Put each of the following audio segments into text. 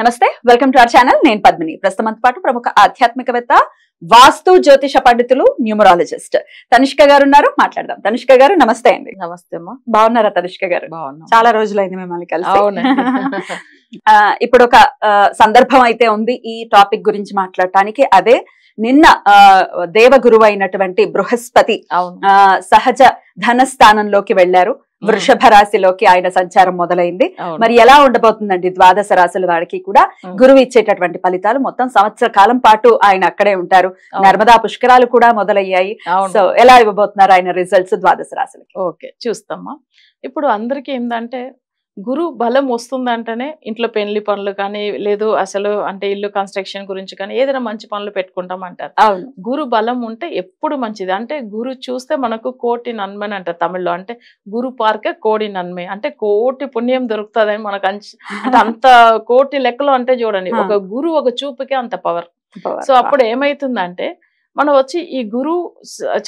నమస్తే welcome to our channel నేను పద్మిని ప్రస్తుతం పాటు ప్రముఖ ఆధ్యాత్మికవేత్త వాస్తు జ్యోతిష పండితులు న్యూమరాలజిస్ట్ తనిష్క గారు ఉన్నారు మాట్లాడదాం తనిష్క గారు నమస్తే అండి నమస్తే బాగున్నారా తనిష్క గారు చాలా రోజులైంది మిమ్మల్ని కలిసి ఇప్పుడు ఒక సందర్భం అయితే ఉంది ఈ టాపిక్ గురించి మాట్లాడటానికి అదే నిన్న దేవ గురువు అయినటువంటి బృహస్పతి సహజ ధన స్థానంలోకి వెళ్లారు వృషభ రాశిలోకి ఆయన సంచారం మొదలైంది మరి ఎలా ఉండబోతుందండి ద్వాదశ రాశుల వారికి కూడా గురువు ఇచ్చేటటువంటి ఫలితాలు మొత్తం సంవత్సర కాలం పాటు ఆయన అక్కడే ఉంటారు నర్మదా పుష్కరాలు కూడా మొదలయ్యాయి సో ఎలా ఇవ్వబోతున్నారు ఆయన రిజల్ట్స్ ద్వాదశ రాశులకి ఓకే చూస్తామా ఇప్పుడు అందరికి ఏంటంటే గురు బలం వస్తుందంటేనే ఇంట్లో పెళ్లి పనులు కానీ లేదు అసలు అంటే ఇల్లు కన్స్ట్రక్షన్ గురించి కానీ ఏదైనా మంచి పనులు పెట్టుకుంటాం అంటారు గురు బలం ఉంటే ఎప్పుడు మంచిది అంటే గురు చూస్తే మనకు కోటి నన్మ అని అంటారు తమిళ్లో అంటే గురు పార్కే కోడి నన్మే అంటే కోటి పుణ్యం దొరుకుతుందని మనకు అంత కోటి లెక్కలో అంటే చూడండి ఒక గురు ఒక చూపుకే అంత పవర్ సో అప్పుడు ఏమైతుందంటే మనం వచ్చి ఈ గురువు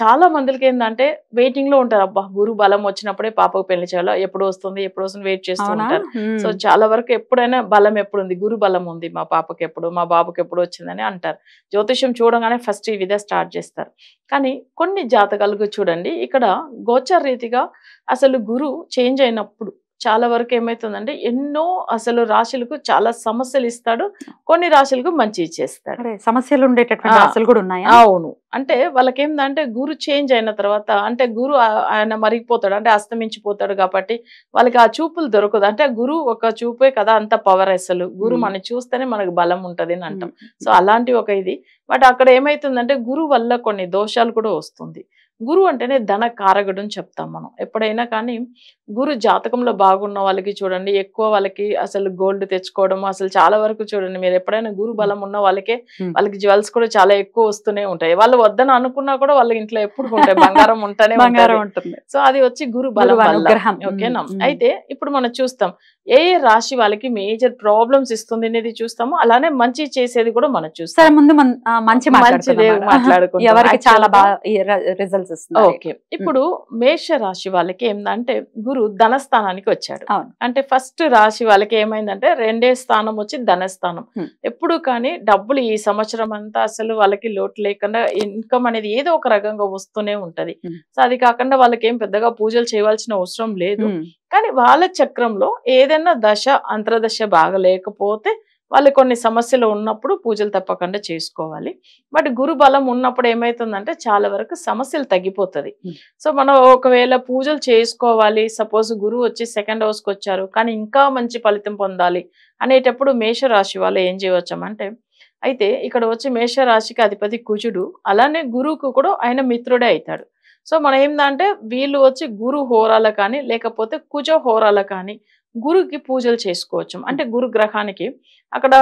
చాలా మందికి ఏంటంటే వెయిటింగ్ లో ఉంటారు అబ్బా గురువు బలం వచ్చినప్పుడే పాపకు పెళ్లి చేయాలి ఎప్పుడు వస్తుంది ఎప్పుడు వస్తుంది వెయిట్ చేస్తూ ఉంటారు సో చాలా వరకు ఎప్పుడైనా బలం ఎప్పుడు ఉంది గురు బలం ఉంది మా పాపకి ఎప్పుడు మా బాబుకి ఎప్పుడు వచ్చిందని అంటారు జ్యోతిష్యం చూడగానే ఫస్ట్ ఈ విధంగా స్టార్ట్ చేస్తారు కానీ కొన్ని జాతకాలకు చూడండి ఇక్కడ గోచర రీతిగా అసలు గురు చేంజ్ అయినప్పుడు చాలా వరకు ఏమైతుందంటే ఎన్నో అసలు రాశులకు చాలా సమస్యలు ఇస్తాడు కొన్ని రాశులకు మంచి ఇచ్చేస్తాడు సమస్యలు ఉండేటటువంటి రాశులు కూడా ఉన్నాయి అవును అంటే వాళ్ళకి ఏంటంటే గురు చేంజ్ అయిన తర్వాత అంటే గురు ఆయన మరిగిపోతాడు అంటే అస్తమించిపోతాడు కాబట్టి వాళ్ళకి ఆ చూపులు దొరకదు అంటే గురువు ఒక చూపే కదా అంత పవర్ అసలు గురు మనం చూస్తేనే మనకు బలం ఉంటుంది అని అంటాం సో అలాంటి ఒక ఇది బట్ అక్కడ ఏమైతుందంటే గురు వల్ల కొన్ని దోషాలు కూడా వస్తుంది గురు అంటేనే ధన కారగడు అని చెప్తాం మనం ఎప్పుడైనా కానీ గురు జాతకంలో బాగున్న వాళ్ళకి చూడండి ఎక్కువ వాళ్ళకి అసలు గోల్డ్ తెచ్చుకోవడం అసలు చాలా వరకు చూడండి మీరు ఎప్పుడైనా గురు బలం ఉన్న వాళ్ళకే వాళ్ళకి జ్యువెల్స్ కూడా చాలా ఎక్కువ వస్తూనే ఉంటాయి వాళ్ళు వద్దని అనుకున్నా కూడా వాళ్ళ ఇంట్లో ఎప్పుడు ఉంటాయి బంగారం ఉంటానే బంగారం ఉంటుంది సో అది వచ్చి గురు బలం ఓకేనా అయితే ఇప్పుడు మనం చూస్తాం ఏ రాశి వాళ్ళకి మేజర్ ప్రాబ్లమ్స్ ఇస్తుంది అనేది చూస్తాము అలానే మంచి చేసేది కూడా మనం చూస్తాం మంచి చాలా బాగా ఓకే ఇప్పుడు మేష రాశి వాళ్ళకి ఏంటంటే గురు ధనస్థానానికి వచ్చాడు అంటే ఫస్ట్ రాశి వాళ్ళకి ఏమైందంటే రెండే స్థానం వచ్చి ధనస్థానం ఎప్పుడు కానీ డబ్బులు ఈ సంవత్సరం అంతా అసలు వాళ్ళకి లోటు లేకుండా ఇన్కమ్ అనేది ఏదో ఒక రకంగా వస్తూనే ఉంటది సో అది కాకుండా వాళ్ళకి ఏం పెద్దగా పూజలు చేయవలసిన అవసరం లేదు కానీ వాళ్ళ చక్రంలో ఏదైనా దశ అంతర్దశ బాగలేకపోతే వాళ్ళు కొన్ని సమస్యలు ఉన్నప్పుడు పూజలు తప్పకుండా చేసుకోవాలి బట్ గురు బలం ఉన్నప్పుడు ఏమవుతుందంటే చాలా వరకు సమస్యలు తగ్గిపోతుంది సో మనం ఒకవేళ పూజలు చేసుకోవాలి సపోజ్ గురువు వచ్చి సెకండ్ హౌస్కి వచ్చారు కానీ ఇంకా మంచి ఫలితం పొందాలి అనేటప్పుడు మేషరాశి వాళ్ళు ఏం చేయవచ్చామంటే అయితే ఇక్కడ వచ్చి మేషరాశికి అధిపతి కుజుడు అలానే గురువుకు కూడా ఆయన మిత్రుడే అవుతాడు సో మనం ఏంటంటే వీళ్ళు వచ్చి గురు హోరాల కానీ లేకపోతే కుజ హోరాల కానీ గురుకి పూజలు చేసుకోవచ్చు అంటే గురు గ్రహానికి అక్కడ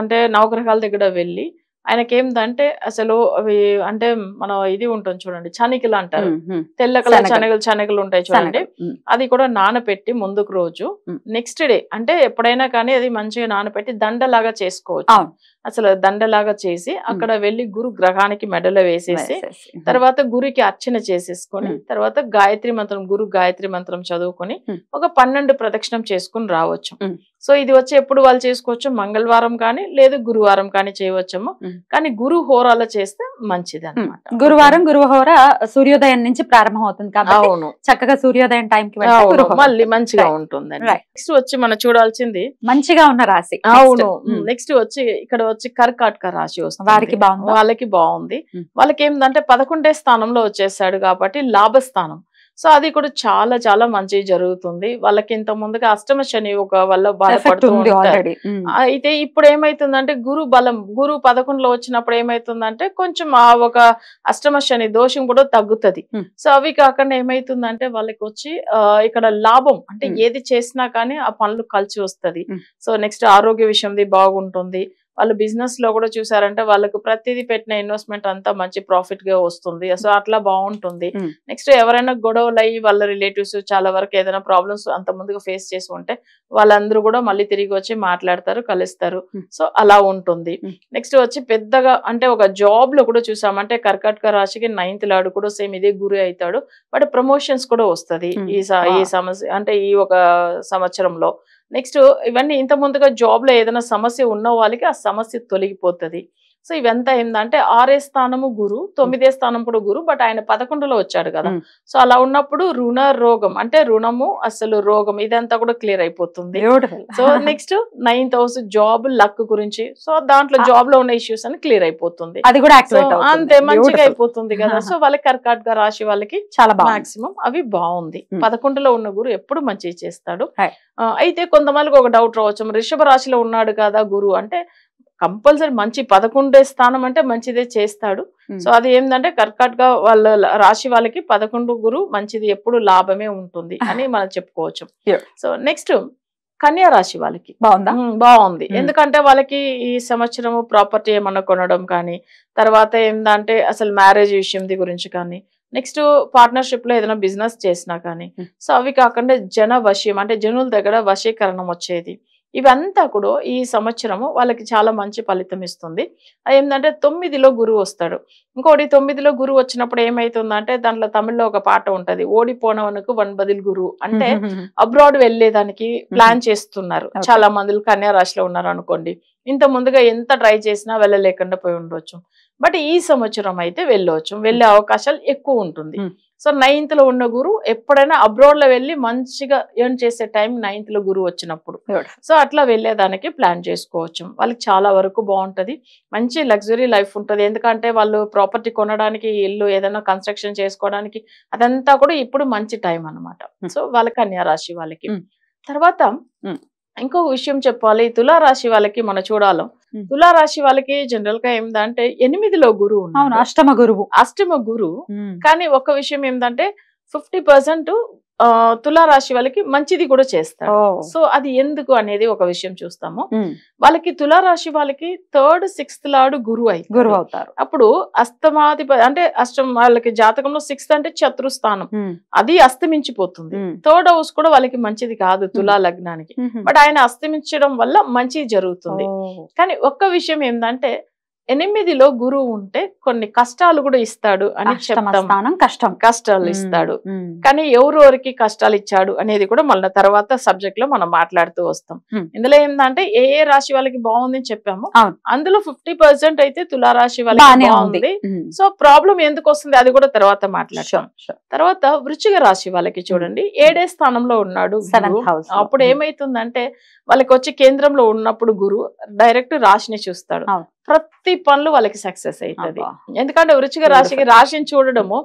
అంటే నవగ్రహాల దగ్గర వెళ్ళి ఆయనకి ఏమిటంటే అసలు అవి అంటే మన ఇది ఉంటుంది చూడండి చనికలు అంటారు తెల్ల కలర్ చనికలు చనికలు ఉంటాయి చూడండి అది కూడా నానపెట్టి ముందుకు రోజు నెక్స్ట్ డే అంటే ఎప్పుడైనా కానీ అది మంచిగా నానపెట్టి దండలాగా చేసుకోవచ్చు అసలు దండలాగా చేసి అక్కడ వెళ్ళి గురు గ్రహానికి మెడలో వేసేసి తర్వాత గురికి అర్చన చేసేసుకొని తర్వాత గాయత్రి మంత్రం గురు గాయత్రి మంత్రం చదువుకొని ఒక పన్నెండు ప్రదక్షిణం చేసుకుని రావచ్చు సో ఇది వచ్చి ఎప్పుడు వాళ్ళు చేసుకోవచ్చు మంగళవారం కానీ లేదు గురువారం కానీ చేయవచ్చము కానీ గురు హోరాలో చేస్తే మంచిది అనమాట గురువారం గురు హోర సూర్యోదయం నుంచి ప్రారంభం అవుతుంది కాబట్టి చక్కగా సూర్యోదయం టైం కి మళ్ళీ మంచిగా ఉంటుంది నెక్స్ట్ వచ్చి మనం చూడాల్సింది మంచిగా ఉన్న రాశి అవును నెక్స్ట్ వచ్చి ఇక్కడ వచ్చి కర్కాటక రాశి వస్తుంది వారికి బాగుంది వాళ్ళకి బాగుంది వాళ్ళకి ఏంటంటే పదకొండే స్థానంలో వచ్చేసాడు కాబట్టి లాభస్థానం సో అది కూడా చాలా చాలా మంచి జరుగుతుంది వాళ్ళకి ఇంత ముందుగా అష్టమ శని ఒక వల్ల బాధపడుతుంది అయితే ఇప్పుడు ఏమైతుందంటే గురు బలం గురు పదకొండులో వచ్చినప్పుడు ఏమైతుందంటే కొంచెం ఆ ఒక అష్టమ శని దోషం కూడా తగ్గుతుంది సో అవి కాకుండా ఏమైతుందంటే వాళ్ళకి వచ్చి ఇక్కడ లాభం అంటే ఏది చేసినా కానీ ఆ పనులు కలిసి వస్తుంది సో నెక్స్ట్ ఆరోగ్య విషయంది బాగుంటుంది వాళ్ళు బిజినెస్లో కూడా చూసారంటే వాళ్ళకు ప్రతిదీ పెట్టిన ఇన్వెస్ట్మెంట్ అంతా మంచి ప్రాఫిట్గా వస్తుంది సో అట్లా బాగుంటుంది నెక్స్ట్ ఎవరైనా గొడవలు అయ్యి వాళ్ళ రిలేటివ్స్ చాలా వరకు ఏదైనా ప్రాబ్లమ్స్ అంత ముందుగా ఫేస్ చేసి ఉంటే వాళ్ళందరూ కూడా మళ్ళీ తిరిగి వచ్చి మాట్లాడతారు కలుస్తారు సో అలా ఉంటుంది నెక్స్ట్ వచ్చి పెద్దగా అంటే ఒక జాబ్ లో కూడా చూసామంటే కర్కాటక రాశికి నైన్త్ లాడు కూడా సేమ్ ఇదే గురి అవుతాడు బట్ ప్రమోషన్స్ కూడా వస్తుంది ఈ ఈ సమస్య అంటే ఈ ఒక సంవత్సరంలో నెక్స్ట్ ఇవన్నీ ఇంత ముందుగా జాబ్లో ఏదైనా సమస్య ఉన్న వాళ్ళకి ఆ సమస్య తొలగిపోతుంది సో ఇవంతా ఏంటంటే ఆరే స్థానము గురు తొమ్మిదే స్థానం కూడా గురు బట్ ఆయన పదకొండులో వచ్చాడు కదా సో అలా ఉన్నప్పుడు రుణ రోగం అంటే రుణము అసలు రోగం ఇదంతా కూడా క్లియర్ అయిపోతుంది so next ninth house job luck గురించి సో దాంట్లో జాబ్ లో ఉన్న ఇష్యూస్ అని క్లియర్ అయిపోతుంది అది కూడా అంతే మంచిగా అయిపోతుంది కదా సో వాళ్ళకి కర్కాటక రాశి వాళ్ళకి చాలా మాక్సిమం అవి బాగుంది పదకొండులో ఉన్న గురు ఎప్పుడు మంచి చేస్తాడు అయితే కొంతమందికి ఒక డౌట్ రావచ్చు రిషభ రాశిలో ఉన్నాడు కదా గురు అంటే కంపల్సరీ మంచి పదకొండే స్థానం అంటే మంచిదే చేస్తాడు hmm. సో అది ఏంటంటే కర్కాటక వాళ్ళ రాశి వాళ్ళకి పదకొండు గురు మంచిది ఎప్పుడు లాభమే ఉంటుంది అని మనం చెప్పుకోవచ్చు సో నెక్స్ట్ కన్యా రాశి వాళ్ళకి బాగుందా hmm, బాగుంది hmm. ఎందుకంటే వాళ్ళకి ఈ సంవత్సరం ప్రాపర్టీ ఏమన్నా కొనడం కానీ తర్వాత ఏంటంటే అసలు మ్యారేజ్ విషయం గురించి కానీ నెక్స్ట్ పార్ట్నర్షిప్ లో ఏదైనా బిజినెస్ చేసినా కానీ సో అవి కాకుండా జన వశ్యం అంటే జనుల దగ్గర వశీకరణం వచ్చేది ఇవంతా కూడా ఈ సంవత్సరము వాళ్ళకి చాలా మంచి ఫలితం ఇస్తుంది ఏంటంటే తొమ్మిదిలో గురువు వస్తాడు ఇంకోటి తొమ్మిదిలో గురువు వచ్చినప్పుడు ఏమైతుందంటే దాంట్లో తమిళ్లో ఒక పాట ఉంటది ఓడిపోనవనకు వన్ బదిల్ గురువు అంటే అబ్రాడ్ వెళ్ళేదానికి ప్లాన్ చేస్తున్నారు చాలా మందులు కన్యా రాశిలో ఉన్నారు అనుకోండి ఇంత ముందుగా ఎంత ట్రై చేసినా వెళ్ళలేకుండా పోయి ఉండొచ్చు బట్ ఈ సంవత్సరం అయితే వెళ్ళవచ్చు వెళ్ళే hmm. అవకాశాలు ఎక్కువ ఉంటుంది hmm. సో నైన్త్ లో ఉన్న గురువు ఎప్పుడైనా అబ్రాడ్ లో వెళ్ళి మంచిగా ఎర్న్ చేసే టైం నైన్త్ లో గురువు వచ్చినప్పుడు సో అట్లా వెళ్ళేదానికి ప్లాన్ చేసుకోవచ్చు వాళ్ళకి చాలా వరకు బాగుంటది మంచి లగ్జరీ లైఫ్ ఉంటుంది ఎందుకంటే వాళ్ళు ప్రాపర్టీ కొనడానికి ఇల్లు ఏదైనా కన్స్ట్రక్షన్ చేసుకోవడానికి అదంతా కూడా ఇప్పుడు మంచి టైం అనమాట hmm. సో వాళ్ళకి కన్యారాశి వాళ్ళకి తర్వాత ఇంకొక విషయం చెప్పాలి తులారాశి వాళ్ళకి మనం చూడాలి తులారాశి వాళ్ళకి జనరల్ గా ఏందంటే ఎనిమిదిలో గురువు అష్టమ గురువు అష్టమ గురువు కానీ ఒక విషయం ఏమిటంటే ఫిఫ్టీ పర్సెంట్ తులారాశి వాళ్ళకి మంచిది కూడా చేస్తారు సో అది ఎందుకు అనేది ఒక విషయం చూస్తాము వాళ్ళకి తులారాశి వాళ్ళకి థర్డ్ సిక్స్త్ లాడు గురువు అయి గురువు అవుతారు అప్పుడు అస్తమాధిపతి అంటే అష్టం వాళ్ళకి జాతకంలో సిక్స్త్ అంటే చతురుస్థానం అది అస్తమించిపోతుంది థర్డ్ హౌస్ కూడా వాళ్ళకి మంచిది కాదు తులా లగ్నానికి బట్ ఆయన అస్తమించడం వల్ల మంచి జరుగుతుంది కానీ ఒక్క విషయం ఏంటంటే ఎనిమిదిలో గురువు ఉంటే కొన్ని కష్టాలు కూడా ఇస్తాడు అని చెప్తాం కష్టం కష్టాలు ఇస్తాడు కానీ ఎవరెవరికి కష్టాలు ఇచ్చాడు అనేది కూడా మన తర్వాత సబ్జెక్ట్ లో మనం మాట్లాడుతూ వస్తాం ఇందులో ఏంటంటే ఏ ఏ రాశి వాళ్ళకి బాగుంది చెప్పాము అందులో ఫిఫ్టీ పర్సెంట్ అయితే తులారాశి వాళ్ళకి బాగుంది సో ప్రాబ్లం ఎందుకు వస్తుంది అది కూడా తర్వాత మాట్లాడతాం తర్వాత వృచ్చిక రాశి వాళ్ళకి చూడండి ఏడే స్థానంలో ఉన్నాడు అప్పుడు ఏమైతుందంటే వాళ్ళకి వచ్చి కేంద్రంలో ఉన్నప్పుడు గురువు డైరెక్ట్ రాశిని చూస్తాడు ప్రతి పనులు వాళ్ళకి సక్సెస్ అవుతుంది ఎందుకంటే రుచిగా రాశికి రాశిని చూడడము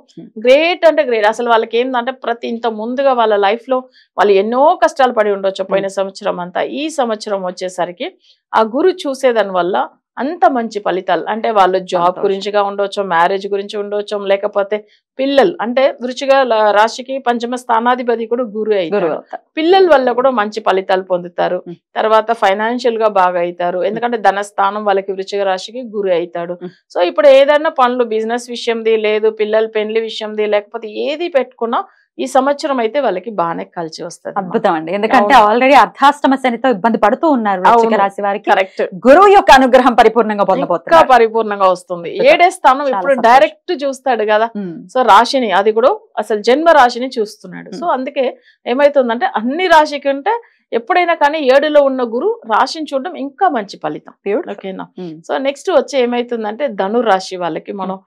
గ్రేట్ hmm. అంటే గ్రేట్ అసలు వాళ్ళకి ఏంటంటే ప్రతి ఇంత ముందుగా వాళ్ళ లైఫ్ లో వాళ్ళు ఎన్నో కష్టాలు పడి ఉండొచ్చు పోయిన hmm. సంవత్సరం అంతా ఈ సంవత్సరం వచ్చేసరికి ఆ గురు చూసేదాని వల్ల అంత మంచి ఫలితాలు అంటే వాళ్ళు జాబ్ గురించిగా ఉండొచ్చు మ్యారేజ్ గురించి ఉండవచ్చు లేకపోతే పిల్లలు అంటే రుచిగా రాశికి పంచమ స్థానాధిపతి కూడా గురు అయితారు పిల్లల వల్ల కూడా మంచి ఫలితాలు పొందుతారు తర్వాత ఫైనాన్షియల్ గా బాగా అవుతారు ఎందుకంటే ధన స్థానం వాళ్ళకి వృచిక రాశికి గురు అవుతాడు సో ఇప్పుడు ఏదైనా పనులు బిజినెస్ విషయంది లేదు పిల్లల పెళ్లి విషయంది లేకపోతే ఏది పెట్టుకున్నా ఈ సంవత్సరం అయితే వాళ్ళకి బాగానే కలిసి వస్తుంది అద్భుతం అండి ఎందుకంటే ఆల్రెడీ అర్ధాష్టమ శనితో ఇబ్బంది పడుతూ ఉన్నారు రాశి వారికి గురువు యొక్క అనుగ్రహం పరిపూర్ణంగా పొందబోతుంది పరిపూర్ణంగా వస్తుంది స్థానం ఇప్పుడు డైరెక్ట్ చూస్తాడు కదా సో రాశిని అది కూడా అసలు జన్మ రాశిని చూస్తున్నాడు సో అందుకే ఏమైతుందంటే అన్ని రాశి కంటే ఎప్పుడైనా కానీ ఏడులో ఉన్న గురు రాశిని చూడడం ఇంకా మంచి ఫలితం ఓకేనా సో నెక్స్ట్ వచ్చి ఏమైతుందంటే ధను రాశి వాళ్ళకి మనం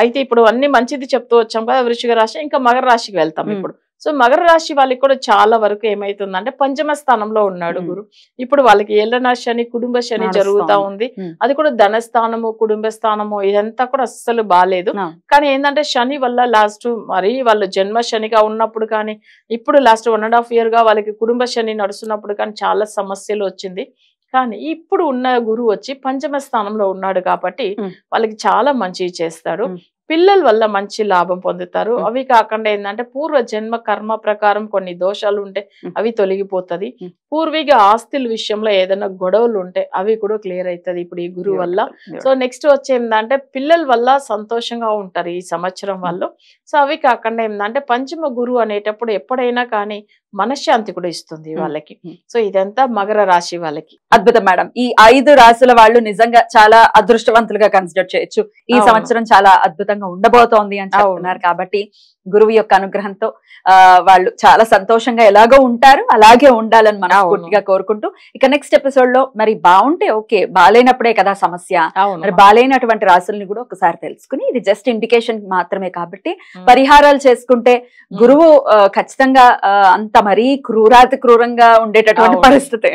అయితే ఇప్పుడు అన్ని మంచిది చెప్తూ వచ్చాం కదా వృషిక రాశి ఇంకా మగర రాశికి వెళ్తాం ఇప్పుడు సో మకర రాశి వాళ్ళకి కూడా చాలా వరకు ఏమైతుందంటే పంచమ స్థానంలో ఉన్నాడు గురు ఇప్పుడు వాళ్ళకి ఏళ్ళనా శని కుటుంబ శని జరుగుతా ఉంది అది కూడా ధనస్థానము కుటుంబ స్థానము ఇదంతా కూడా అస్సలు బాగాలేదు కానీ ఏంటంటే శని వల్ల లాస్ట్ మరి వాళ్ళు జన్మ శనిగా ఉన్నప్పుడు కానీ ఇప్పుడు last one and half year గా వాళ్ళకి కుటుంబ శని నడుస్తున్నప్పుడు కానీ చాలా సమస్యలు వచ్చింది కానీ ఇప్పుడు ఉన్న గురువు వచ్చి పంచమ స్థానంలో ఉన్నాడు కాబట్టి వాళ్ళకి చాలా మంచి చేస్తాడు పిల్లల వల్ల మంచి లాభం పొందుతారు అవి కాకుండా ఏంటంటే పూర్వ జన్మ కర్మ ప్రకారం కొన్ని దోషాలు ఉంటే అవి తొలగిపోతుంది పూర్వీక ఆస్తుల విషయంలో ఏదైనా గొడవలు ఉంటే అవి కూడా క్లియర్ అవుతుంది ఇప్పుడు ఈ గురువు వల్ల సో నెక్స్ట్ వచ్చి ఏంటంటే పిల్లల వల్ల సంతోషంగా ఉంటారు ఈ సంవత్సరం వాళ్ళు సో అవి కాకుండా ఏంటంటే పంచమ గురువు అనేటప్పుడు ఎప్పుడైనా కానీ మనశ్శాంతి కూడా ఇస్తుంది వాళ్ళకి సో ఇదంతా మగర రాశి వాళ్ళకి అద్భుతం మేడం ఈ ఐదు రాశుల వాళ్ళు నిజంగా చాలా అదృష్టవంతులుగా కన్సిడర్ చేయొచ్చు ఈ సంవత్సరం చాలా అద్భుతంగా ఉండబోతోంది అంటే ఉన్నారు కాబట్టి గురువు యొక్క అనుగ్రహంతో ఆ వాళ్ళు చాలా సంతోషంగా ఎలాగో ఉంటారు అలాగే ఉండాలని మనం పూర్తిగా కోరుకుంటూ ఇక నెక్స్ట్ ఎపిసోడ్ లో మరి బాగుంటే ఓకే బాలైనప్పుడే కదా సమస్య మరి బాలైనటువంటి రాసుల్ని కూడా ఒకసారి తెలుసుకుని ఇది జస్ట్ ఇండికేషన్ మాత్రమే కాబట్టి పరిహారాలు చేసుకుంటే గురువు ఖచ్చితంగా అంత మరీ క్రూరాతి క్రూరంగా ఉండేటటువంటి పరిస్థితి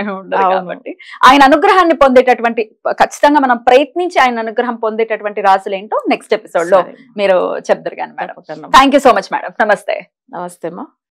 కాబట్టి ఆయన అనుగ్రహాన్ని పొందేటటువంటి ఖచ్చితంగా మనం ప్రయత్నించి ఆయన అనుగ్రహం పొందేటటువంటి రాసులు ఏంటో నెక్స్ట్ ఎపిసోడ్ లో మీరు చెప్తారు కానీ madam thank so much much madam నమస్తే నమస్తే మా